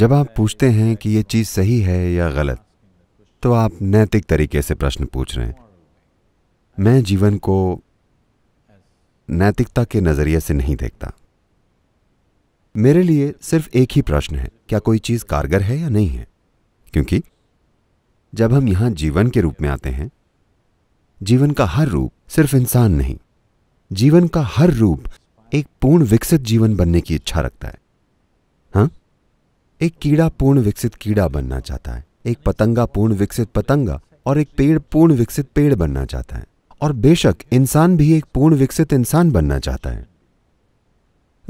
जब आप पूछते हैं कि ये चीज़ सही है या गलत तो आप नैतिक तरीके से प्रश्न पूछ रहे हैं मैं जीवन को नैतिकता के नज़रिए से नहीं देखता मेरे लिए सिर्फ एक ही प्रश्न है क्या कोई चीज़ कारगर है या नहीं है क्योंकि जब हम यहां जीवन के रूप में आते हैं जीवन का हर रूप सिर्फ इंसान नहीं जीवन का हर रूप एक पूर्ण विकसित जीवन बनने की इच्छा रखता है एक कीड़ा पूर्ण विकसित कीड़ा बनना चाहता है एक पतंगा पूर्ण विकसित पतंगा और एक पेड़ पूर्ण विकसित पेड़ बनना चाहता है और बेशक इंसान भी एक पूर्ण विकसित इंसान बनना चाहता है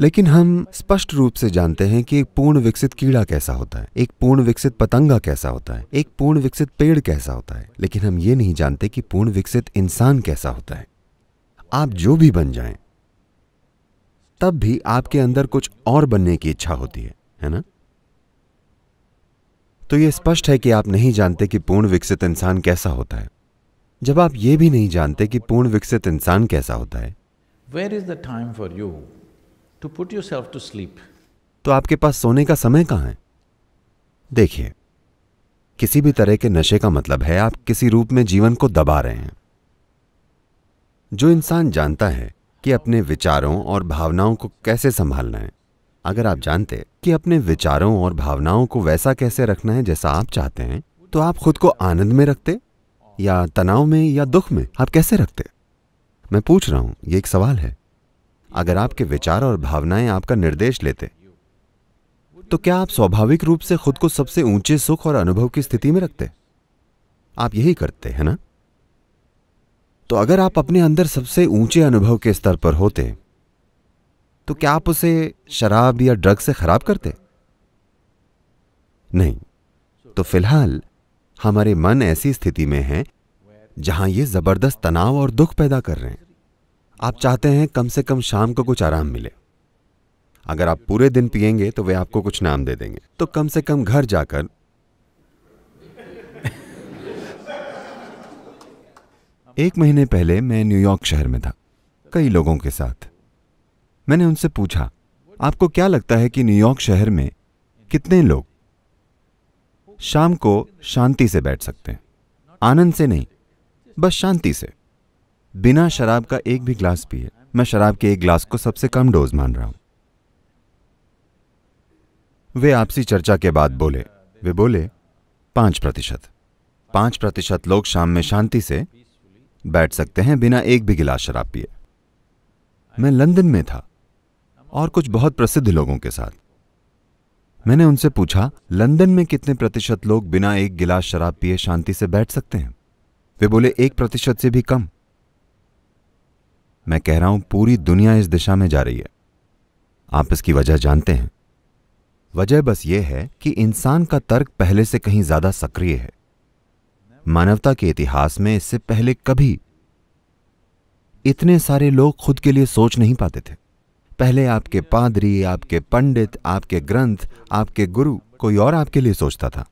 लेकिन हम स्पष्ट रूप से जानते हैं कि एक पूर्ण विकसित कीड़ा कैसा होता है एक पूर्ण विकसित पतंगा कैसा होता है एक पूर्ण विकसित पेड़ कैसा होता है लेकिन हम ये नहीं जानते कि पूर्ण विकसित इंसान कैसा होता है आप जो भी बन जाएं, तब भी आपके अंदर कुछ और बनने की इच्छा होती है है ना तो यह स्पष्ट है कि आप नहीं जानते कि पूर्ण विकसित इंसान कैसा होता है जब आप ये भी नहीं जानते कि पूर्ण विकसित इंसान कैसा होता है where is the time for you to put yourself to sleep तो आपके पास सोने का समय कहां है देखिए किसी भी तरह के नशे का मतलब है आप किसी रूप में जीवन को दबा रहे हैं जो इंसान जानता है कि अपने विचारों और भावनाओं को कैसे संभालना है अगर आप जानते कि अपने विचारों और भावनाओं को वैसा कैसे रखना है जैसा आप चाहते हैं तो आप खुद को आनंद में रखते या तनाव में या दुख में आप कैसे रखते मैं पूछ रहा हूं ये एक सवाल है अगर आपके विचार और भावनाएं आपका निर्देश लेते तो क्या आप स्वाभाविक रूप से खुद को सबसे ऊंचे सुख और अनुभव की स्थिति में रखते आप यही करते हैं ना तो अगर आप अपने अंदर सबसे ऊंचे अनुभव के स्तर पर होते तो क्या आप उसे शराब या ड्रग से खराब करते नहीं तो फिलहाल हमारे मन ऐसी स्थिति में है जहां ये जबरदस्त तनाव और दुख पैदा कर रहे हैं आप चाहते हैं कम से कम शाम को कुछ आराम मिले अगर आप पूरे दिन पिएंगे तो वे आपको कुछ नाम दे देंगे तो कम से कम घर जाकर एक महीने पहले मैं न्यूयॉर्क शहर में था कई लोगों के साथ मैंने उनसे पूछा आपको क्या लगता है कि न्यूयॉर्क शहर में कितने लोग शाम को शांति से बैठ सकते हैं आनंद से नहीं बस शांति से बिना शराब का एक भी ग्लास पिए मैं शराब के एक ग्लास को सबसे कम डोज मान रहा हूं वे आपसी चर्चा के बाद बोले वे बोले पांच प्रतिशत पांच प्रतिशत लोग शाम में शांति से बैठ सकते हैं बिना एक भी गिलास शराब पिए मैं लंदन में था और कुछ बहुत प्रसिद्ध लोगों के साथ मैंने उनसे पूछा लंदन में कितने प्रतिशत लोग बिना एक गिलास शराब पिए शांति से बैठ सकते हैं वे बोले एक प्रतिशत से भी कम मैं कह रहा हूं पूरी दुनिया इस दिशा में जा रही है आप इसकी वजह जानते हैं वजह बस यह है कि इंसान का तर्क पहले से कहीं ज्यादा सक्रिय है मानवता के इतिहास में इससे पहले कभी इतने सारे लोग खुद के लिए सोच नहीं पाते थे पहले आपके पादरी आपके पंडित आपके ग्रंथ आपके गुरु कोई और आपके लिए सोचता था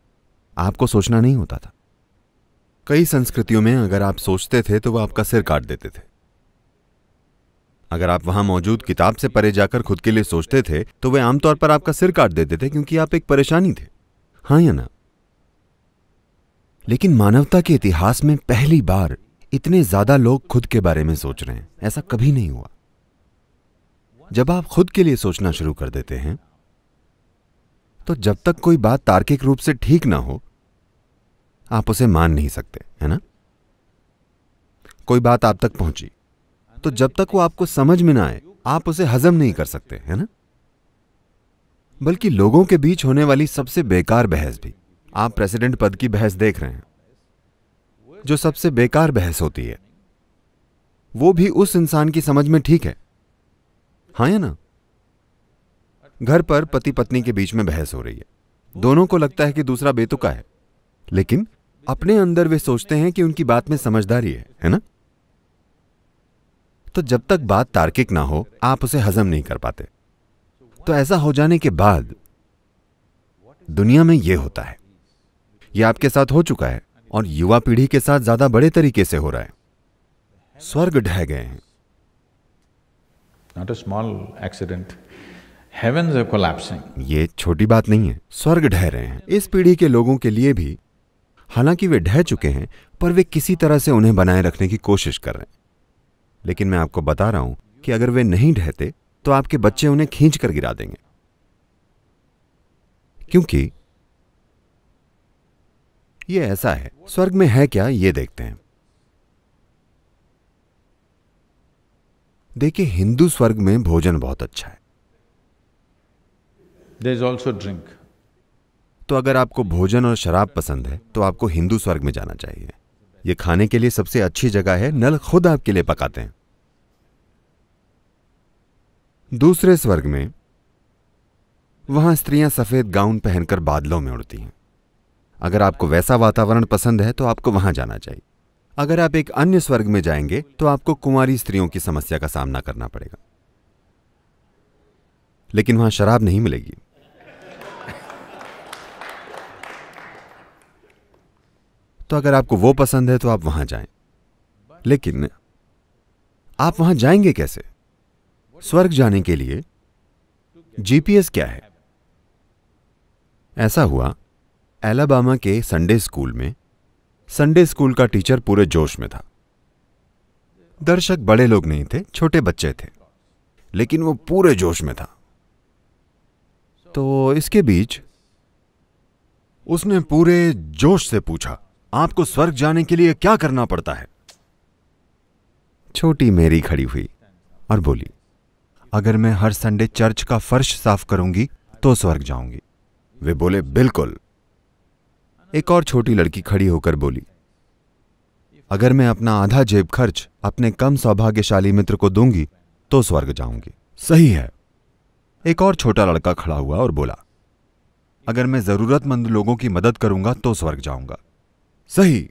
आपको सोचना नहीं होता था कई संस्कृतियों में अगर आप सोचते थे तो वह आपका सिर काट देते थे अगर आप वहां मौजूद किताब से परे जाकर खुद के लिए सोचते थे तो वे आमतौर पर आपका सिर काट देते थे क्योंकि आप एक परेशानी थे हाँ या ना लेकिन मानवता के इतिहास में पहली बार इतने ज्यादा लोग खुद के बारे में सोच रहे हैं ऐसा कभी नहीं हुआ जब आप खुद के लिए सोचना शुरू कर देते हैं तो जब तक कोई बात तार्किक रूप से ठीक ना हो आप उसे मान नहीं सकते है ना कोई बात आप तक पहुंची तो जब तक वो आपको समझ में ना आए आप उसे हजम नहीं कर सकते है ना बल्कि लोगों के बीच होने वाली सबसे बेकार बहस भी आप प्रेसिडेंट पद की बहस देख रहे हैं जो सबसे बेकार बहस होती है वो भी उस इंसान की समझ में ठीक है हाँ या ना घर पर पति पत्नी के बीच में बहस हो रही है दोनों को लगता है कि दूसरा बेतुका है लेकिन अपने अंदर वे सोचते हैं कि उनकी बात में समझदारी है है ना तो जब तक बात तार्किक ना हो आप उसे हजम नहीं कर पाते तो ऐसा हो जाने के बाद दुनिया में यह होता है यह आपके साथ हो चुका है और युवा पीढ़ी के साथ ज्यादा बड़े तरीके से हो रहा है स्वर्ग ढह गए हैं not a small accident. Heavens are collapsing. ये छोटी बात नहीं है स्वर्ग ढह रहे हैं इस पीढ़ी के लोगों के लिए भी हालांकि वे ढह चुके हैं पर वे किसी तरह से उन्हें बनाए रखने की कोशिश कर रहे हैं लेकिन मैं आपको बता रहा हूं कि अगर वे नहीं ढहते तो आपके बच्चे उन्हें खींच कर गिरा देंगे क्योंकि यह ऐसा है स्वर्ग में है क्या ये देखते हैं देखिए हिंदू स्वर्ग में भोजन बहुत अच्छा है देर इज ऑल्सो ड्रिंक तो अगर आपको भोजन और शराब पसंद है तो आपको हिंदू स्वर्ग में जाना चाहिए ये खाने के लिए सबसे अच्छी जगह है नल खुद आपके लिए पकाते हैं दूसरे स्वर्ग में वहां स्त्रियां सफेद गाउन पहनकर बादलों में उड़ती हैं अगर आपको वैसा वातावरण पसंद है तो आपको वहां जाना चाहिए अगर आप एक अन्य स्वर्ग में जाएंगे तो आपको कुंवारी स्त्रियों की समस्या का सामना करना पड़ेगा लेकिन वहां शराब नहीं मिलेगी तो अगर आपको वो पसंद है तो आप वहां जाएं लेकिन आप वहां जाएंगे कैसे स्वर्ग जाने के लिए जीपीएस क्या है ऐसा हुआ एलाबामा के संडे स्कूल में संडे स्कूल का टीचर पूरे जोश में था दर्शक बड़े लोग नहीं थे छोटे बच्चे थे लेकिन वो पूरे जोश में था तो इसके बीच उसने पूरे जोश से पूछा आपको स्वर्ग जाने के लिए क्या करना पड़ता है छोटी मेरी खड़ी हुई और बोली अगर मैं हर संडे चर्च का फर्श साफ करूंगी तो स्वर्ग जाऊंगी वे बोले बिल्कुल एक और छोटी लड़की खड़ी होकर बोली अगर मैं अपना आधा जेब खर्च अपने कम सौभाग्यशाली मित्र को दूंगी तो स्वर्ग जाऊंगी सही है एक और छोटा लड़का खड़ा हुआ और बोला अगर मैं जरूरतमंद लोगों की मदद करूंगा तो स्वर्ग जाऊंगा सही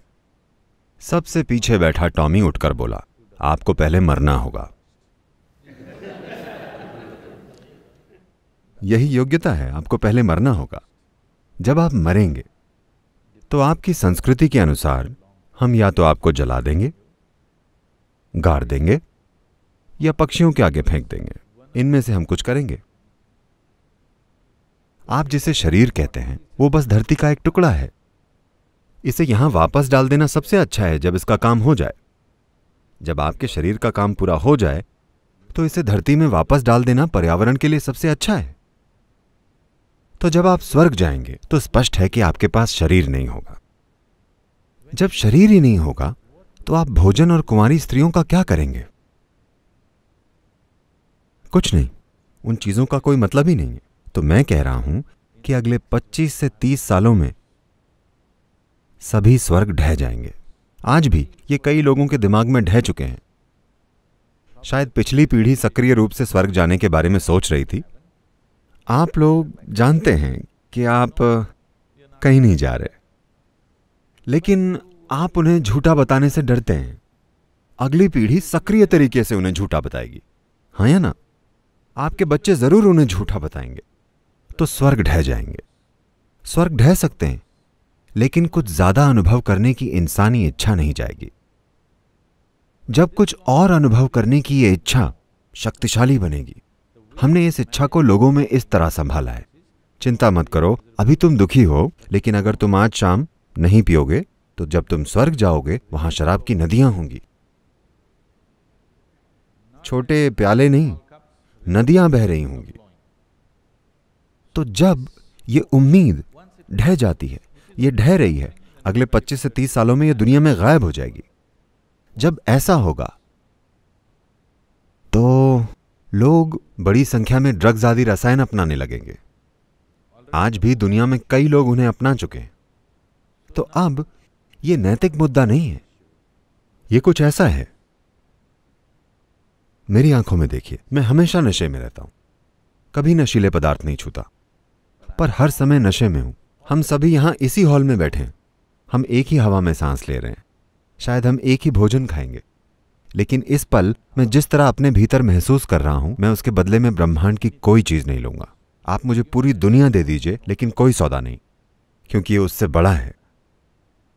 सबसे पीछे बैठा टॉमी उठकर बोला आपको पहले मरना होगा यही योग्यता है आपको पहले मरना होगा जब आप मरेंगे तो आपकी संस्कृति के अनुसार हम या तो आपको जला देंगे गाड़ देंगे या पक्षियों के आगे फेंक देंगे इनमें से हम कुछ करेंगे आप जिसे शरीर कहते हैं वो बस धरती का एक टुकड़ा है इसे यहां वापस डाल देना सबसे अच्छा है जब इसका काम हो जाए जब आपके शरीर का काम पूरा हो जाए तो इसे धरती में वापस डाल देना पर्यावरण के लिए सबसे अच्छा है तो जब आप स्वर्ग जाएंगे तो स्पष्ट है कि आपके पास शरीर नहीं होगा जब शरीर ही नहीं होगा तो आप भोजन और कुंवारी स्त्रियों का क्या करेंगे कुछ नहीं उन चीजों का कोई मतलब ही नहीं है तो मैं कह रहा हूं कि अगले 25 से 30 सालों में सभी स्वर्ग ढह जाएंगे आज भी ये कई लोगों के दिमाग में ढह चुके हैं शायद पिछली पीढ़ी सक्रिय रूप से स्वर्ग जाने के बारे में सोच रही थी आप लोग जानते हैं कि आप कहीं नहीं जा रहे लेकिन आप उन्हें झूठा बताने से डरते हैं अगली पीढ़ी सक्रिय तरीके से उन्हें झूठा बताएगी हाँ या ना आपके बच्चे जरूर उन्हें झूठा बताएंगे तो स्वर्ग ढह जाएंगे स्वर्ग ढह सकते हैं लेकिन कुछ ज्यादा अनुभव करने की इंसानी इच्छा नहीं जाएगी जब कुछ और अनुभव करने की यह इच्छा शक्तिशाली बनेगी हमने इस इच्छा को लोगों में इस तरह संभाला है चिंता मत करो अभी तुम दुखी हो लेकिन अगर तुम आज शाम नहीं पियोगे तो जब तुम स्वर्ग जाओगे वहां शराब की नदियां होंगी छोटे प्याले नहीं नदियां बह रही होंगी तो जब ये उम्मीद ढह जाती है ये ढह रही है अगले 25 से 30 सालों में ये दुनिया में गायब हो जाएगी जब ऐसा होगा तो लोग बड़ी संख्या में ड्रग्स आदि रसायन अपनाने लगेंगे आज भी दुनिया में कई लोग उन्हें अपना चुके हैं तो अब यह नैतिक मुद्दा नहीं है यह कुछ ऐसा है मेरी आंखों में देखिए मैं हमेशा नशे में रहता हूं कभी नशीले पदार्थ नहीं छूता पर हर समय नशे में हूं हम सभी यहां इसी हॉल में बैठे हैं हम एक ही हवा में सांस ले रहे हैं शायद हम एक ही भोजन खाएंगे लेकिन इस पल मैं जिस तरह अपने भीतर महसूस कर रहा हूं मैं उसके बदले में ब्रह्मांड की कोई चीज़ नहीं लूंगा आप मुझे पूरी दुनिया दे दीजिए लेकिन कोई सौदा नहीं क्योंकि ये उससे बड़ा है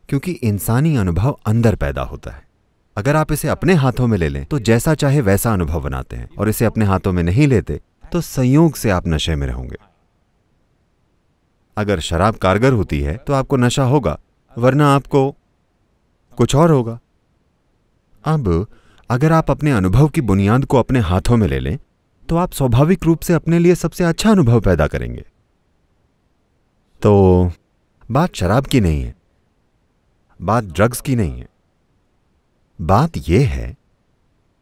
क्योंकि इंसानी अनुभव अंदर पैदा होता है अगर आप इसे अपने हाथों में ले लें तो जैसा चाहे वैसा अनुभव बनाते हैं और इसे अपने हाथों में नहीं लेते तो संयोग से आप नशे में रहोगे अगर शराब कारगर होती है तो आपको नशा होगा वरना आपको कुछ और होगा अब अगर आप अपने अनुभव की बुनियाद को अपने हाथों में ले लें तो आप स्वाभाविक रूप से अपने लिए सबसे अच्छा अनुभव पैदा करेंगे तो बात शराब की नहीं है बात ड्रग्स की नहीं है बात यह है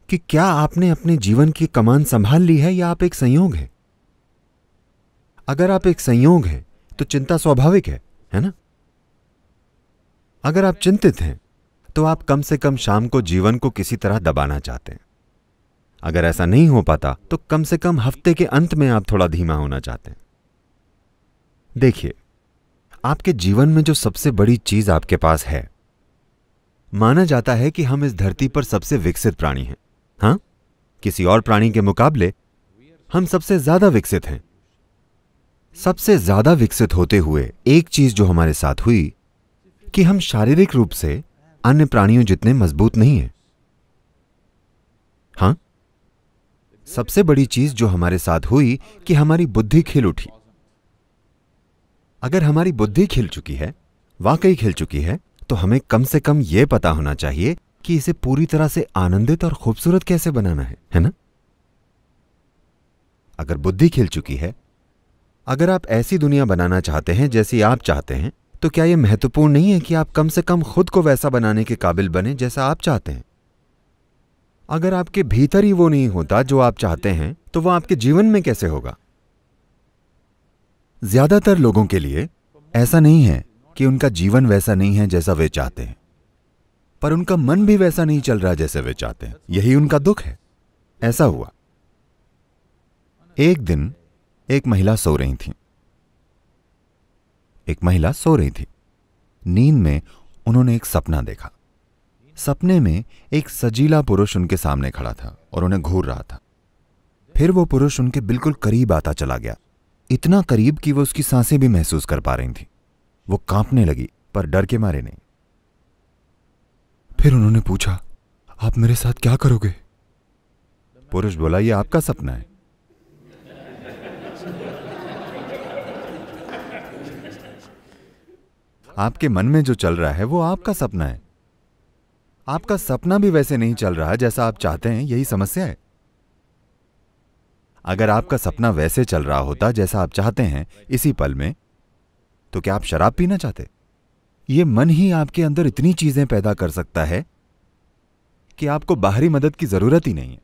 कि क्या आपने अपने जीवन की कमान संभाल ली है या आप एक संयोग हैं अगर आप एक संयोग हैं तो चिंता स्वाभाविक है है ना अगर आप चिंतित हैं तो आप कम से कम शाम को जीवन को किसी तरह दबाना चाहते हैं अगर ऐसा नहीं हो पाता तो कम से कम हफ्ते के अंत में आप थोड़ा धीमा होना चाहते हैं देखिए आपके जीवन में जो सबसे बड़ी चीज आपके पास है माना जाता है कि हम इस धरती पर सबसे विकसित प्राणी हैं हाँ किसी और प्राणी के मुकाबले हम सबसे ज्यादा विकसित हैं सबसे ज्यादा विकसित होते हुए एक चीज जो हमारे साथ हुई कि हम शारीरिक रूप से अन्य प्राणियों जितने मजबूत नहीं है हां सबसे बड़ी चीज जो हमारे साथ हुई कि हमारी बुद्धि खिल उठी अगर हमारी बुद्धि खिल चुकी है वाकई खिल चुकी है तो हमें कम से कम यह पता होना चाहिए कि इसे पूरी तरह से आनंदित और खूबसूरत कैसे बनाना है है ना अगर बुद्धि खिल चुकी है अगर आप ऐसी दुनिया बनाना चाहते हैं जैसी आप चाहते हैं तो क्या यह महत्वपूर्ण नहीं है कि आप कम से कम खुद को वैसा बनाने के काबिल बने जैसा आप चाहते हैं अगर आपके भीतर ही वो नहीं होता जो आप चाहते हैं तो वह आपके जीवन में कैसे होगा ज्यादातर लोगों के लिए ऐसा नहीं है कि उनका जीवन वैसा नहीं है जैसा वे चाहते हैं पर उनका मन भी वैसा नहीं चल रहा जैसे वे चाहते हैं यही उनका दुख है ऐसा हुआ एक दिन एक महिला सो रही थी एक महिला सो रही थी नींद में उन्होंने एक सपना देखा सपने में एक सजीला पुरुष उनके सामने खड़ा था और उन्हें घूर रहा था फिर वो पुरुष उनके बिल्कुल करीब आता चला गया इतना करीब कि वो उसकी सांसें भी महसूस कर पा रही थी वो कांपने लगी पर डर के मारे नहीं फिर उन्होंने पूछा आप मेरे साथ क्या करोगे पुरुष बोला यह आपका सपना है आपके मन में जो चल रहा है वो आपका सपना है आपका सपना भी वैसे नहीं चल रहा जैसा आप चाहते हैं यही समस्या है अगर आपका सपना वैसे चल रहा होता जैसा आप चाहते हैं इसी पल में तो क्या आप शराब पीना चाहते ये मन ही आपके अंदर इतनी चीजें पैदा कर सकता है कि आपको बाहरी मदद की जरूरत ही नहीं है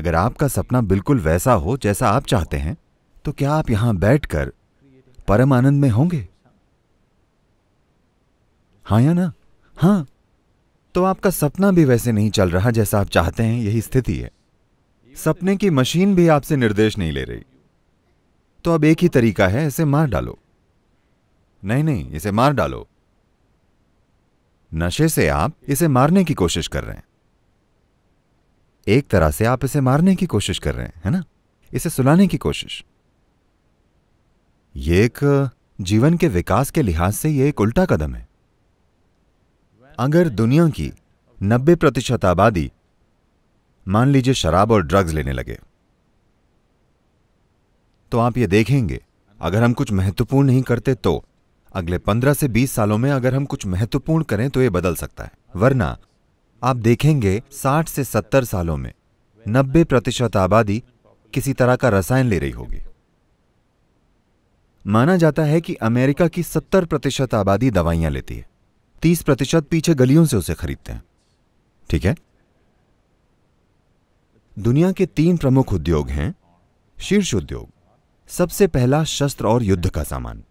अगर आपका सपना बिल्कुल वैसा हो जैसा आप चाहते हैं तो क्या आप यहां बैठकर परम आनंद में होंगे हाँ या ना हाँ तो आपका सपना भी वैसे नहीं चल रहा जैसा आप चाहते हैं यही स्थिति है सपने की मशीन भी आपसे निर्देश नहीं ले रही तो अब एक ही तरीका है इसे मार डालो नहीं नहीं इसे मार डालो नशे से आप इसे मारने की कोशिश कर रहे हैं एक तरह से आप इसे मारने की कोशिश कर रहे हैं है ना इसे सुलाने की कोशिश ये एक जीवन के विकास के लिहाज से यह एक उल्टा कदम है अगर दुनिया की 90 प्रतिशत आबादी मान लीजिए शराब और ड्रग्स लेने लगे तो आप ये देखेंगे अगर हम कुछ महत्वपूर्ण नहीं करते तो अगले 15 से 20 सालों में अगर हम कुछ महत्वपूर्ण करें तो यह बदल सकता है वरना आप देखेंगे 60 से 70 सालों में 90 प्रतिशत आबादी किसी तरह का रसायन ले रही होगी माना जाता है कि अमेरिका की 70 प्रतिशत आबादी दवाइयां लेती है 30 प्रतिशत पीछे गलियों से उसे खरीदते हैं ठीक है दुनिया के तीन प्रमुख उद्योग हैं शीर्ष उद्योग सबसे पहला शस्त्र और युद्ध का सामान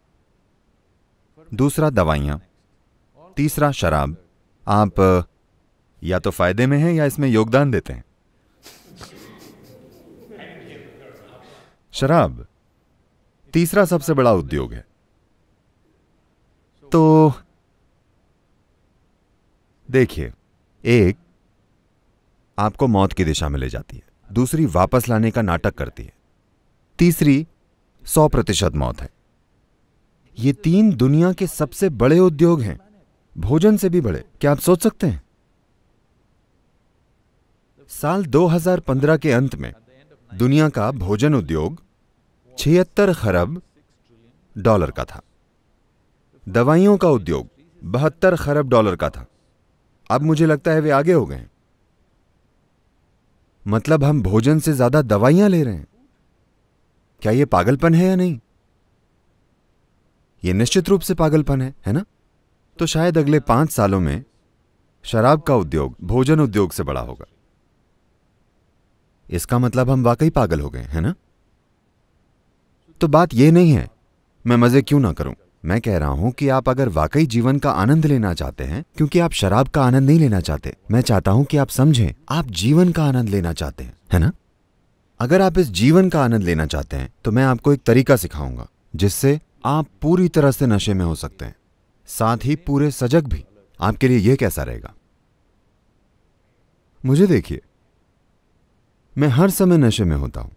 दूसरा दवाइयां तीसरा शराब आप या तो फायदे में हैं या इसमें योगदान देते हैं शराब तीसरा सबसे बड़ा उद्योग है तो देखिए एक आपको मौत की दिशा में ले जाती है दूसरी वापस लाने का नाटक करती है तीसरी सौ प्रतिशत मौत है ये तीन दुनिया के सबसे बड़े उद्योग हैं भोजन से भी बड़े क्या आप सोच सकते हैं साल 2015 के अंत में दुनिया का भोजन उद्योग छिहत्तर खरब डॉलर का था दवाइयों का उद्योग बहत्तर खरब डॉलर का था अब मुझे लगता है वे आगे हो गए मतलब हम भोजन से ज्यादा दवाइयां ले रहे हैं क्या यह पागलपन है या नहीं यह निश्चित रूप से पागलपन है है ना तो शायद अगले पांच सालों में शराब का उद्योग भोजन उद्योग से बड़ा होगा इसका मतलब हम वाकई पागल हो गए हैं ना तो बात यह नहीं है मैं मज़े क्यों ना करूं मैं कह रहा हूं कि आप अगर वाकई जीवन का आनंद लेना चाहते हैं क्योंकि आप शराब का आनंद नहीं लेना चाहते मैं चाहता हूं कि आप समझें आप जीवन का आनंद लेना चाहते हैं है ना अगर आप इस जीवन का आनंद लेना चाहते हैं तो मैं आपको एक तरीका सिखाऊंगा जिससे आप पूरी तरह से नशे में हो सकते हैं साथ ही पूरे सजग भी आपके लिए यह कैसा रहेगा मुझे देखिए मैं हर समय नशे में होता हूं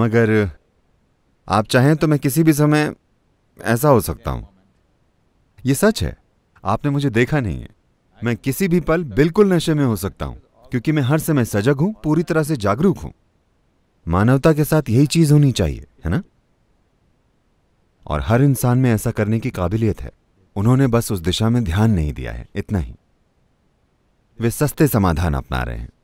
मगर आप चाहें तो मैं किसी भी समय ऐसा हो सकता हूं यह सच है आपने मुझे देखा नहीं है मैं किसी भी पल बिल्कुल नशे में हो सकता हूं क्योंकि मैं हर समय सजग हूं पूरी तरह से जागरूक हूं मानवता के साथ यही चीज होनी चाहिए है ना और हर इंसान में ऐसा करने की काबिलियत है उन्होंने बस उस दिशा में ध्यान नहीं दिया है इतना ही वे सस्ते समाधान अपना रहे हैं